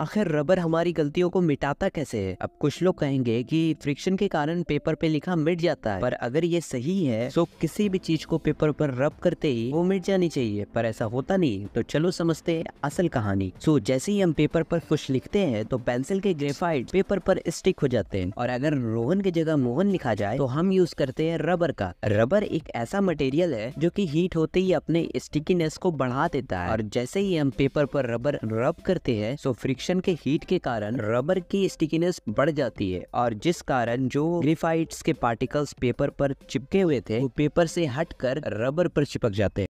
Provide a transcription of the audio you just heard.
आखिर रबर हमारी गलतियों को मिटाता कैसे है अब कुछ लोग कहेंगे कि फ्रिक्शन के कारण पेपर पे लिखा मिट जाता है पर अगर ये सही है तो किसी भी चीज को पेपर पर रब करते ही वो मिट जानी चाहिए पर ऐसा होता नहीं तो चलो समझते हैं असल कहानी सो जैसे ही हम पेपर पर कुछ लिखते हैं तो पेंसिल के ग्रेफाइट पेपर पर स्टिक हो जाते हैं और अगर रोहन की जगह मोहन लिखा जाए तो हम यूज करते हैं रबर का रबर एक ऐसा मटेरियल है जो की हीट होते ही अपने स्टिकीनेस को बढ़ा देता है और जैसे ही हम पेपर पर रबर रब करते हैं तो फ्रिक्शन फ्रिक्शन के हीट के कारण रबर की स्टिकीनेस बढ़ जाती है और जिस कारण जो ग्रेफाइट्स के पार्टिकल्स पेपर पर चिपके हुए थे वो पेपर से हटकर रबर पर चिपक जाते हैं